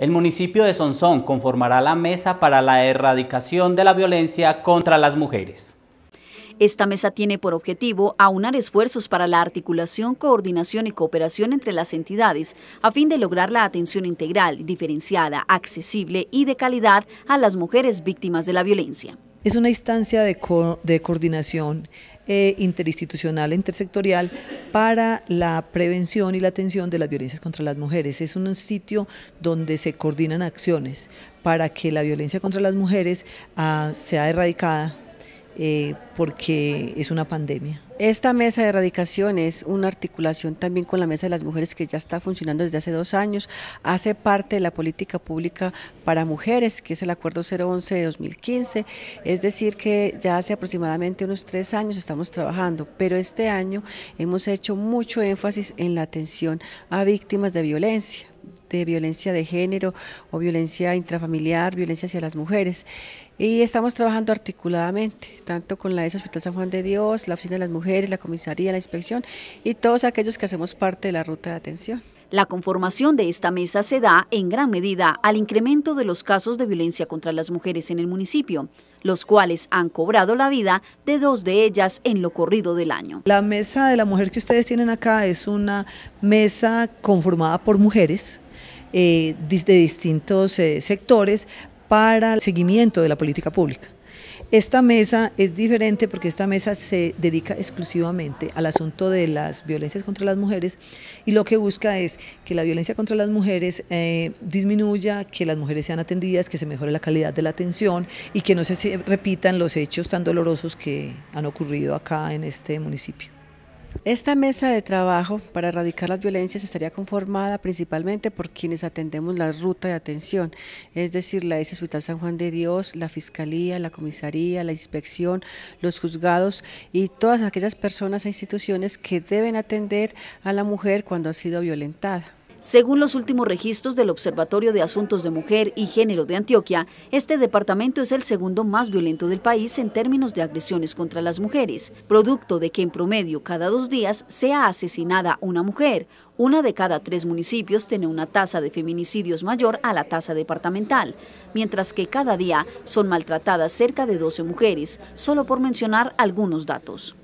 El municipio de Sonsón conformará la mesa para la erradicación de la violencia contra las mujeres. Esta mesa tiene por objetivo aunar esfuerzos para la articulación, coordinación y cooperación entre las entidades a fin de lograr la atención integral, diferenciada, accesible y de calidad a las mujeres víctimas de la violencia. Es una instancia de, coordinación eh, interinstitucional e intersectorial para la prevención y la atención de las violencias contra las mujeres. Es un sitio donde se coordinan acciones para que la violencia contra las mujeres ah, sea erradicada eh, porque es una pandemia. Esta mesa de erradicación es una articulación también con la mesa de las mujeres que ya está funcionando desde hace dos años, hace parte de la política pública para mujeres, que es el acuerdo 011 de 2015, es decir que ya hace aproximadamente unos tres años estamos trabajando, pero este año hemos hecho mucho énfasis en la atención a víctimas de violencia de violencia de género o violencia intrafamiliar, violencia hacia las mujeres. Y estamos trabajando articuladamente, tanto con la ESA Hospital San Juan de Dios, la Oficina de las Mujeres, la Comisaría, la Inspección y todos aquellos que hacemos parte de la ruta de atención. La conformación de esta mesa se da en gran medida al incremento de los casos de violencia contra las mujeres en el municipio, los cuales han cobrado la vida de dos de ellas en lo corrido del año. La mesa de la mujer que ustedes tienen acá es una mesa conformada por mujeres eh, de distintos eh, sectores para el seguimiento de la política pública. Esta mesa es diferente porque esta mesa se dedica exclusivamente al asunto de las violencias contra las mujeres y lo que busca es que la violencia contra las mujeres eh, disminuya, que las mujeres sean atendidas, que se mejore la calidad de la atención y que no se repitan los hechos tan dolorosos que han ocurrido acá en este municipio. Esta mesa de trabajo para erradicar las violencias estaría conformada principalmente por quienes atendemos la ruta de atención, es decir, la S Hospital San Juan de Dios, la Fiscalía, la Comisaría, la Inspección, los juzgados y todas aquellas personas e instituciones que deben atender a la mujer cuando ha sido violentada. Según los últimos registros del Observatorio de Asuntos de Mujer y Género de Antioquia, este departamento es el segundo más violento del país en términos de agresiones contra las mujeres, producto de que en promedio cada dos días sea asesinada una mujer. Una de cada tres municipios tiene una tasa de feminicidios mayor a la tasa departamental, mientras que cada día son maltratadas cerca de 12 mujeres, solo por mencionar algunos datos.